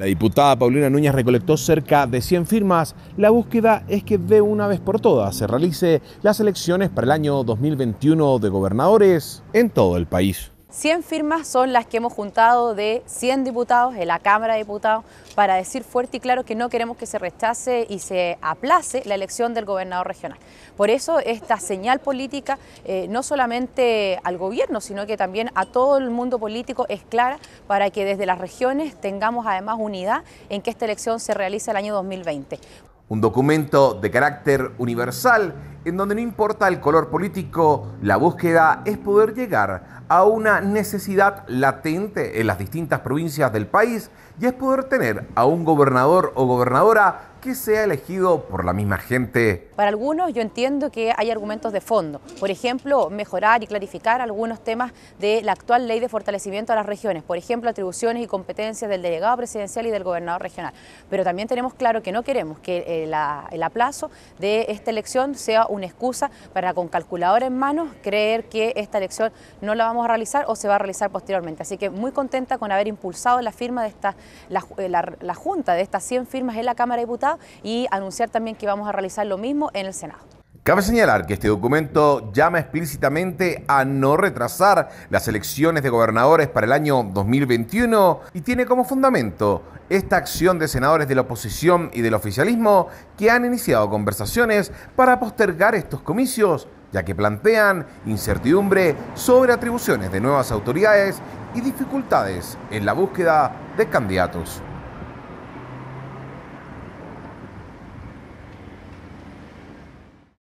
La diputada Paulina Núñez recolectó cerca de 100 firmas. La búsqueda es que de una vez por todas se realice las elecciones para el año 2021 de gobernadores en todo el país. 100 firmas son las que hemos juntado de 100 diputados en la Cámara de Diputados para decir fuerte y claro que no queremos que se rechace y se aplace la elección del gobernador regional. Por eso esta señal política, eh, no solamente al gobierno, sino que también a todo el mundo político es clara para que desde las regiones tengamos además unidad en que esta elección se realice el año 2020. Un documento de carácter universal en donde no importa el color político, la búsqueda es poder llegar a una necesidad latente en las distintas provincias del país y es poder tener a un gobernador o gobernadora que ha elegido por la misma gente. Para algunos yo entiendo que hay argumentos de fondo. Por ejemplo, mejorar y clarificar algunos temas de la actual ley de fortalecimiento a las regiones. Por ejemplo, atribuciones y competencias del delegado presidencial y del gobernador regional. Pero también tenemos claro que no queremos que eh, el aplazo de esta elección sea una excusa para con calculadora en manos creer que esta elección no la vamos a realizar o se va a realizar posteriormente. Así que muy contenta con haber impulsado la firma de esta, la, eh, la junta de estas 100 firmas en la Cámara de Diputados y anunciar también que vamos a realizar lo mismo en el Senado. Cabe señalar que este documento llama explícitamente a no retrasar las elecciones de gobernadores para el año 2021 y tiene como fundamento esta acción de senadores de la oposición y del oficialismo que han iniciado conversaciones para postergar estos comicios, ya que plantean incertidumbre sobre atribuciones de nuevas autoridades y dificultades en la búsqueda de candidatos.